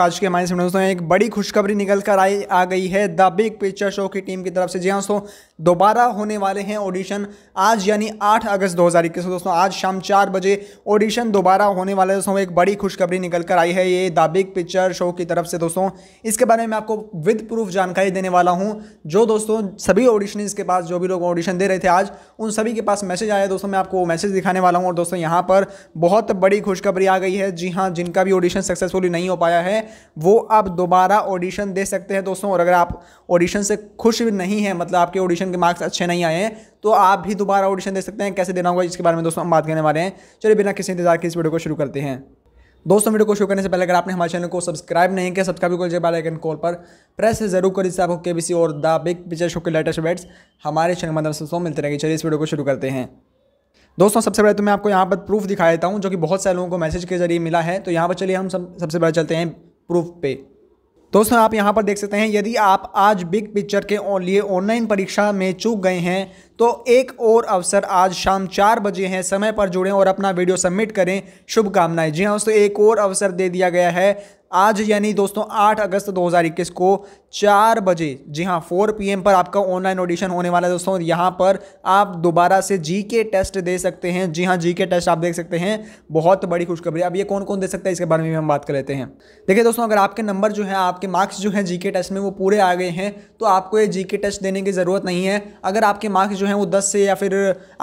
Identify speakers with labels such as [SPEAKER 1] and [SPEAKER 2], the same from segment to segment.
[SPEAKER 1] आज के हमारे सामने दोस्तों एक बड़ी खुशखबरी निकल कर आई आ गई है द बिग पिक्चर शो की टीम की तरफ से जी हाँ दोस्तों दोबारा होने वाले हैं ऑडिशन आज यानी 8 अगस्त 2021 को दोस्तों आज शाम चार बजे ऑडिशन दोबारा होने वाले दोस्तों एक बड़ी खुशखबरी निकल कर आई है ये द बिग पिक्चर शो की तरफ से दोस्तों इसके बारे में आपको विद प्रूफ जानकारी देने वाला हूँ जो दोस्तों सभी ऑडिशन के पास जो भी लोग ऑडिशन दे रहे थे आज उन सभी के पास मैसेज आया दोस्तों मैं आपको मैसेज दिखाने वाला हूँ और दोस्तों यहाँ पर बहुत बड़ी खुशखबरी आ गई है जी हाँ जिनका भी ऑडिशन सक्सेसफुली नहीं हो पाया है वो आप दोबारा ऑडिशन दे सकते हैं दोस्तों और अगर आप ऑडिशन से खुश नहीं हैं मतलब आपके ऑडिशन के मार्क्स अच्छे नहीं आए हैं तो आप भी दोबारा ऑडिशन दे सकते हैं कैसे देना होगा इसके बारे में दोस्तों हम बात करने वाले हैं चलिए बिना किसी इंतजार के इस वीडियो को शुरू करते हैं दोस्तों वीडियो को शुरू करने से पहले अगर आपने हमारे चैनल को सब्सक्राइब नहीं किया सब्सक्राइब कर जब आइकन कॉल पर प्रेस जरूर कर जिससे आपको केबीसी और द बिग पिक्चर शो के लेटेस्ट अपडेट्स हमारे चैनल मतलब से मिलते रहेंगे चलिए इस वीडियो को शुरू करते हैं दोस्तों सबसे पहले तो मैं आपको यहाँ पर प्रूफ दिखा देता हूँ जो कि बहुत सारे लोगों को मैसेज के जरिए मिला है तो यहाँ पर चलिए हम सब सबसे पहले चलते हैं प्रूफ पे दोस्तों आप यहाँ पर देख सकते हैं यदि आप आज बिग पिक्चर के लिए ऑनलाइन परीक्षा में चूक गए हैं तो एक और अवसर आज शाम चार बजे हैं समय पर जुड़ें और अपना वीडियो सबमिट करें शुभकामनाएं जी हाँ दोस्तों एक और अवसर दे दिया गया है आज यानी दोस्तों 8 अगस्त 2021 को चार बजे जी हाँ 4 पीएम पर आपका ऑनलाइन ऑडिशन होने वाला है दोस्तों यहाँ पर आप दोबारा से जी के टेस्ट दे सकते हैं जी हाँ जी के टेस्ट आप देख सकते हैं बहुत बड़ी खुशखबरी अब ये कौन कौन दे सकता है इसके बारे में भी हम बात कर लेते हैं देखिए दोस्तों अगर आपके नंबर जो है आपके मार्क्स जो हैं जी के टेस्ट में वो पूरे आ गए हैं तो आपको ये जी के टेस्ट देने की ज़रूरत नहीं है अगर आपके मार्क्स जो हैं वो दस से या फिर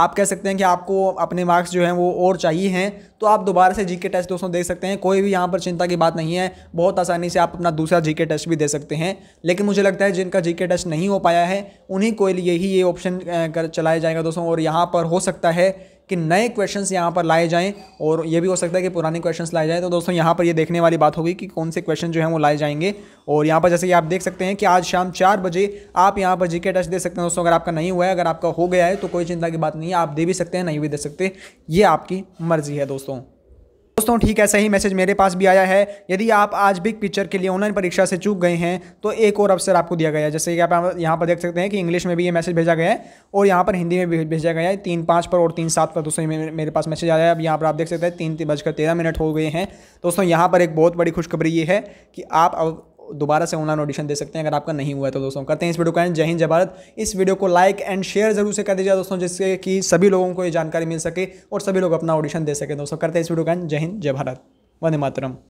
[SPEAKER 1] आप कह सकते हैं कि आपको अपने मार्क्स जो हैं वो और चाहिए हैं तो आप दोबारा से जी के टेस्ट दोस्तों देख सकते हैं कोई भी यहाँ पर चिंता की बात नहीं है बहुत आसानी से आप अपना दूसरा जी के टेस्ट भी दे सकते हैं लेकिन मुझे लगता है जिनका जी के टेस्ट नहीं हो पाया है उन्हीं को लिए ही ये ऑप्शन कर चलाया जाएगा दोस्तों और यहाँ पर हो सकता है कि नए क्वेश्चंस यहाँ पर लाए जाएं और ये भी हो सकता है कि पुराने क्वेश्चंस लाए जाएं तो दोस्तों यहाँ पर ये देखने वाली बात होगी कि कौन से क्वेश्चन जो है वो लाए जाएंगे और यहाँ पर जैसे कि आप देख सकते हैं कि आज शाम चार बजे आप यहाँ पर जीके टेस्ट दे सकते हैं दोस्तों अगर आपका नहीं हुआ है अगर आपका हो गया है तो कोई चिंता की बात नहीं है आप दे भी सकते हैं नहीं भी दे सकते ये आपकी मर्जी है दोस्तों दोस्तों ठीक ऐसा ही मैसेज मेरे पास भी आया है यदि आप आज बिग पिक्चर के लिए ऑनलाइन परीक्षा से चूक गए हैं तो एक और अवसर आपको दिया गया है जैसे कि आप यहाँ पर देख सकते हैं कि इंग्लिश में भी ये मैसेज भेजा गया है और यहाँ पर हिंदी में भी भेजा गया है तीन पाँच पर और तीन सात पर दोस्तों मेरे पास मैसेज आया है अब यहाँ पर आप देख सकते हैं तीन बजकर तेरह मिनट हो गए हैं दोस्तों यहाँ पर एक बहुत बड़ी खुशखबरी ये है कि आप अब दोबारा से ऑनलाइन ऑडिशन दे सकते हैं अगर आपका नहीं हुआ है तो दोस्तों करते हैं इस वीडियो का एंड जय हिंद जय भारत इस वीडियो को लाइक एंड शेयर जरूर से कर दीजिए दोस्तों जिससे कि सभी लोगों को ये जानकारी मिल सके और सभी लोग अपना ऑडिशन दे सकें दोस्तों करते हैं इस वीडियो का एंड जय हिंद जय भारत वंदे मातरम